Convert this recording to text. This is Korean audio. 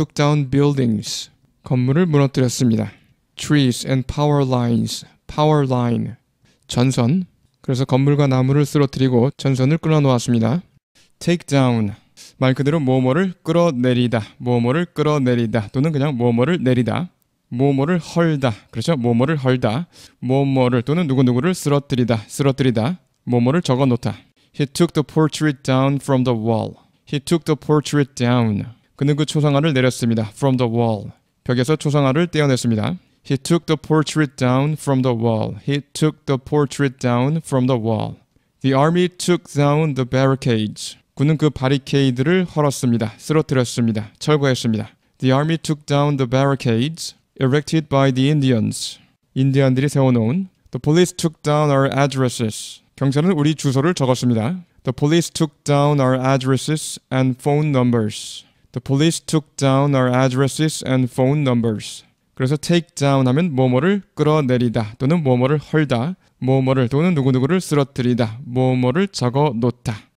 took down buildings. 건물을 무너뜨렸습니다. trees and power lines. power line. 전선. 그래서 건물과 나무를 쓰러뜨리고 전선을 끌어놓았습니다. take down. 말 그대로 뭐뭐를 끌어내리다. 뭐뭐를 끌어내리다. 또는 그냥 뭐뭐를 내리다. 뭐뭐를 헐다. 그렇죠? 뭐뭐를 헐다. 뭐뭐를 또는 누구누구를 쓰러뜨리다. 쓰러뜨리다. 뭐뭐를 적어 놓다. He took the portrait down from the wall. He took the portrait down. 그는 그 초상화를 내렸습니다. From the wall. 벽에서 초상화를 떼어냈습니다. He took the portrait down from the wall. He took the portrait down from the wall. The army took down the barricades. 군은 그 바리케이드를 헐었습니다. 쓰러뜨렸습니다. 철거했습니다. The army took down the barricades erected by the Indians. 인디언들이 세워놓은 The police took down our addresses. 경찰은 우리 주소를 적었습니다. The police took down our addresses and phone numbers. The police took down our addresses and phone numbers. 그래서 take down 하면 뭐뭐를 끌어내리다 또는 뭐뭐를 헐다, 뭐뭐를 또는 누구누구를 쓰러뜨리다, 뭐뭐를 적어 놓다.